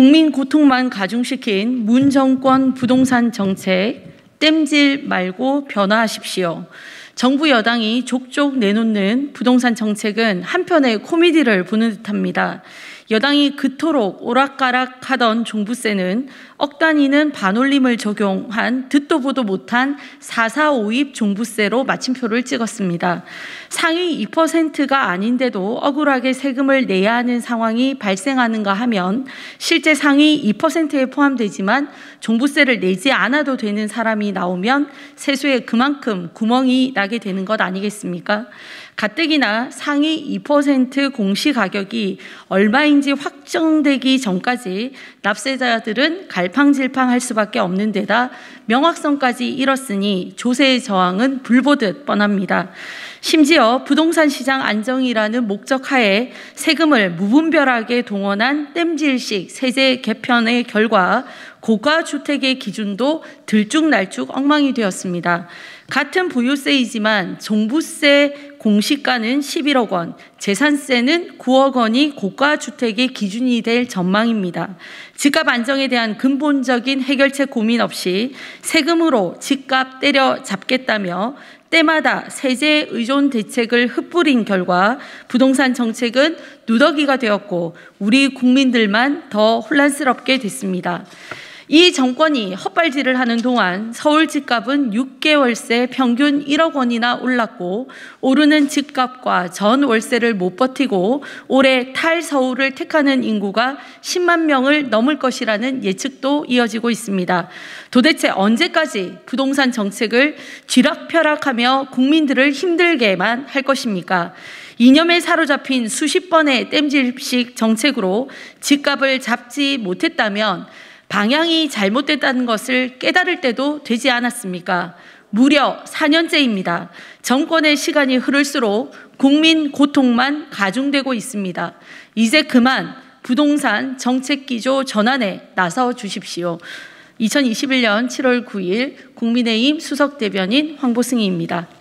국민 고통만 가중시킨 문정권 부동산 정책 땜질 말고 변화하십시오. 정부 여당이 족족 내놓는 부동산 정책은 한편의 코미디를 보는 듯합니다. 여당이 그토록 오락가락하던 종부세는 억 단위는 반올림을 적용한 듣도 보도 못한 4452 종부세로 마침표를 찍었습니다. 상위 2%가 아닌데도 억울하게 세금을 내야 하는 상황이 발생하는가 하면 실제 상위 2%에 포함되지만 종부세를 내지 않아도 되는 사람이 나오면 세수에 그만큼 구멍이 나게 되는 것 아니겠습니까? 가뜩이나 상위 2% 공시 가격이 얼마인지 확정되기 전까지 납세자들은 갈팡질팡할 수밖에 없는 데다 명확성까지 잃었으니 조세의 저항은 불보듯 뻔합니다. 심지어 부동산 시장 안정이라는 목적 하에 세금을 무분별하게 동원한 땜질식 세제 개편의 결과 고가 주택의 기준도 들쭉날쭉 엉망이 되었습니다. 같은 보유세이지만 종부세 공시가는 11억 원, 재산세는 9억 원이 고가 주택의 기준이 될 전망입니다. 집값 안정에 대한 근본적인 해결책 고민 없이 세금으로 집값 때려 잡겠다며 때마다 세제 의존 대책을 흩뿌린 결과 부동산 정책은 누더기가 되었고 우리 국민들만 더 혼란스럽게 됐습니다. 이 정권이 헛발질을 하는 동안 서울 집값은 6개월새 평균 1억 원이나 올랐고 오르는 집값과 전 월세를 못 버티고 올해 탈서울을 택하는 인구가 10만 명을 넘을 것이라는 예측도 이어지고 있습니다. 도대체 언제까지 부동산 정책을 쥐락펴락하며 국민들을 힘들게만 할 것입니까? 이념에 사로잡힌 수십 번의 땜질식 정책으로 집값을 잡지 못했다면 방향이 잘못됐다는 것을 깨달을 때도 되지 않았습니까? 무려 4년째입니다. 정권의 시간이 흐를수록 국민 고통만 가중되고 있습니다. 이제 그만 부동산 정책 기조 전환에 나서 주십시오. 2021년 7월 9일 국민의힘 수석 대변인 황보승희입니다.